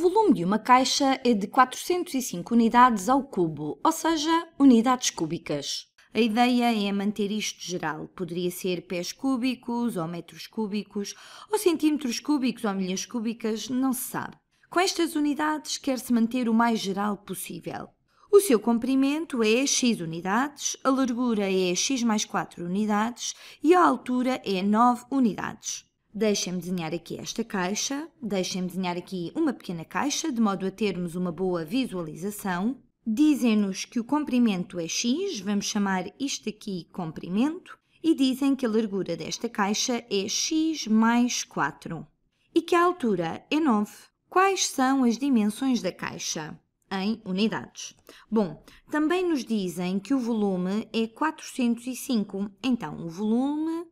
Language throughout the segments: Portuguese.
volume de uma caixa é de 405 unidades ao cubo, ou seja, unidades cúbicas. A ideia é manter isto geral. Poderia ser pés cúbicos, ou metros cúbicos, ou centímetros cúbicos, ou milhas cúbicas, não se sabe. Com estas unidades quer-se manter o mais geral possível. O seu comprimento é x unidades, a largura é x mais 4 unidades e a altura é 9 unidades. Deixem-me desenhar aqui esta caixa, deixem-me desenhar aqui uma pequena caixa, de modo a termos uma boa visualização. Dizem-nos que o comprimento é x, vamos chamar isto aqui comprimento, e dizem que a largura desta caixa é x mais 4 e que a altura é 9. Quais são as dimensões da caixa? Em unidades. Bom, também nos dizem que o volume é 405, então o volume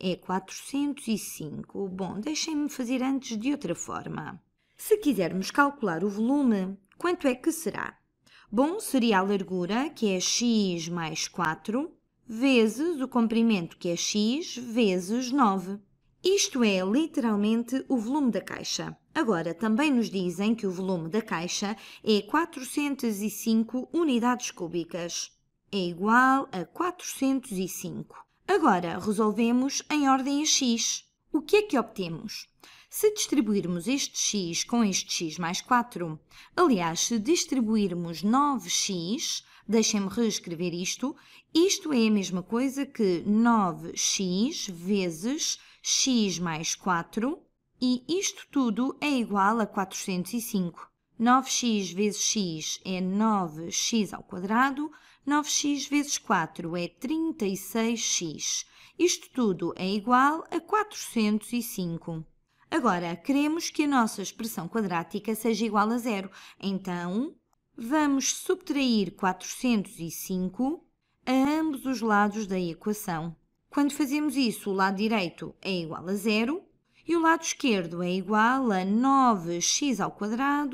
é 405. Bom, deixem-me fazer antes de outra forma. Se quisermos calcular o volume, quanto é que será? Bom, seria a largura, que é x mais 4, vezes o comprimento, que é x, vezes 9. Isto é literalmente o volume da caixa. Agora, também nos dizem que o volume da caixa é 405 unidades cúbicas. É igual a 405. Agora, resolvemos em ordem a x. O que é que obtemos? Se distribuirmos este x com este x mais 4, aliás, se distribuirmos 9x, deixem-me reescrever isto, isto é a mesma coisa que 9x vezes x mais 4, e isto tudo é igual a 405. 9x vezes x é 9x ao quadrado, 9x vezes 4 é 36x. Isto tudo é igual a 405. Agora, queremos que a nossa expressão quadrática seja igual a zero. Então, vamos subtrair 405 a ambos os lados da equação. Quando fazemos isso, o lado direito é igual a zero e o lado esquerdo é igual a 9x ao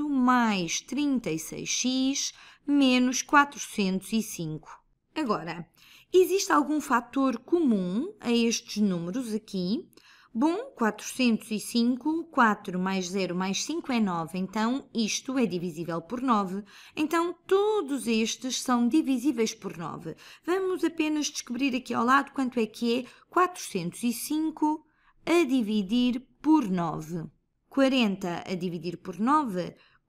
mais 36x menos 405. Agora, existe algum fator comum a estes números aqui? Bom, 405, 4 mais 0 mais 5 é 9, então isto é divisível por 9. Então todos estes são divisíveis por 9. Vamos apenas descobrir aqui ao lado quanto é que é 405 a dividir por 9. 40 a dividir por 9,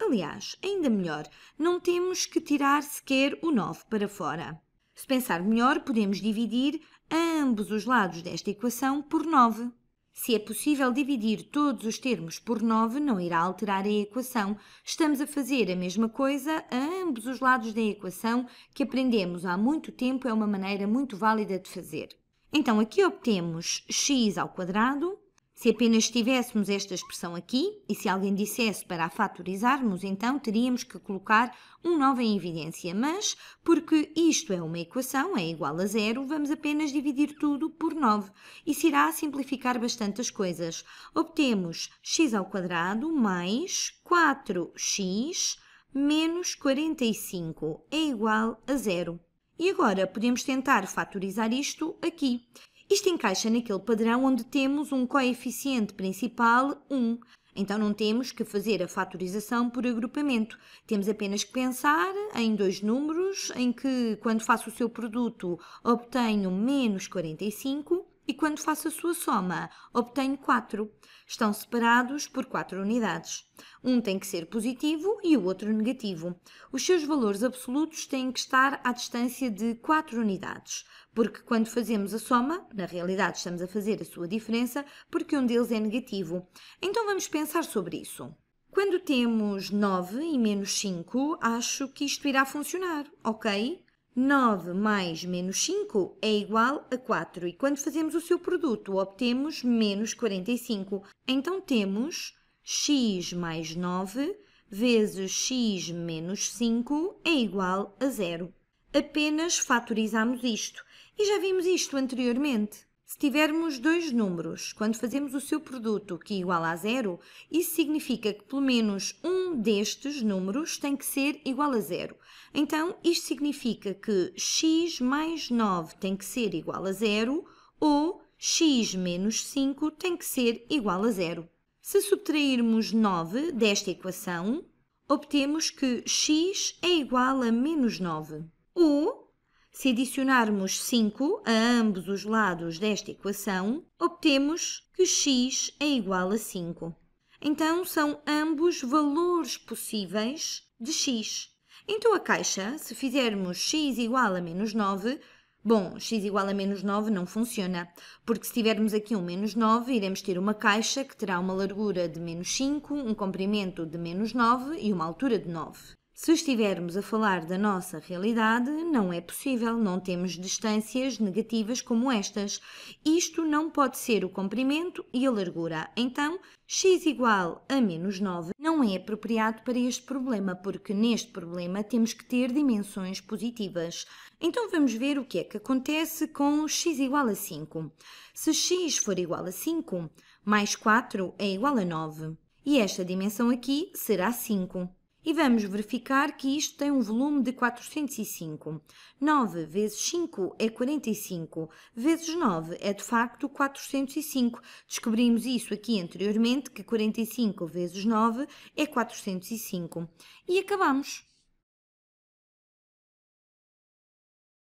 Aliás, ainda melhor, não temos que tirar sequer o 9 para fora. Se pensar melhor, podemos dividir ambos os lados desta equação por 9. Se é possível dividir todos os termos por 9, não irá alterar a equação. Estamos a fazer a mesma coisa a ambos os lados da equação que aprendemos há muito tempo, é uma maneira muito válida de fazer. Então aqui obtemos x ao quadrado se apenas tivéssemos esta expressão aqui, e se alguém dissesse para a fatorizarmos, então teríamos que colocar um 9 em evidência, mas, porque isto é uma equação, é igual a zero, vamos apenas dividir tudo por 9. Isso irá simplificar bastante as coisas. Obtemos x ao quadrado mais 4x menos 45 é igual a zero. E agora podemos tentar fatorizar isto aqui. Isto encaixa naquele padrão onde temos um coeficiente principal 1. Então não temos que fazer a fatorização por agrupamento. Temos apenas que pensar em dois números em que, quando faço o seu produto, obtenho menos 45 e quando faço a sua soma, obtenho 4. Estão separados por 4 unidades. Um tem que ser positivo e o outro negativo. Os seus valores absolutos têm que estar à distância de 4 unidades, porque quando fazemos a soma, na realidade estamos a fazer a sua diferença, porque um deles é negativo. Então vamos pensar sobre isso. Quando temos 9 e menos 5, acho que isto irá funcionar, ok? 9 mais menos 5 é igual a 4 e quando fazemos o seu produto obtemos menos 45. Então temos x mais 9 vezes x menos 5 é igual a zero. Apenas fatorizamos isto e já vimos isto anteriormente. Se tivermos dois números, quando fazemos o seu produto que é igual a zero, isso significa que pelo menos um destes números tem que ser igual a zero. Então, isto significa que x mais 9 tem que ser igual a zero ou x menos 5 tem que ser igual a zero. Se subtrairmos 9 desta equação, obtemos que x é igual a menos 9. Ou se adicionarmos 5 a ambos os lados desta equação, obtemos que x é igual a 5. Então, são ambos valores possíveis de x. Então, a caixa, se fizermos x igual a menos 9, Bom, x igual a menos 9 não funciona, porque se tivermos aqui um menos 9, iremos ter uma caixa que terá uma largura de menos 5, um comprimento de menos 9 e uma altura de 9. Se estivermos a falar da nossa realidade, não é possível, não temos distâncias negativas como estas. Isto não pode ser o comprimento e a largura. Então, x igual a menos 9 não é apropriado para este problema, porque neste problema temos que ter dimensões positivas. Então vamos ver o que é que acontece com x igual a 5. Se x for igual a 5, mais 4 é igual a 9. E esta dimensão aqui será 5 e vamos verificar que isto tem um volume de 405. 9 vezes 5 é 45, vezes 9 é de facto 405. Descobrimos isso aqui anteriormente, que 45 vezes 9 é 405. E acabamos.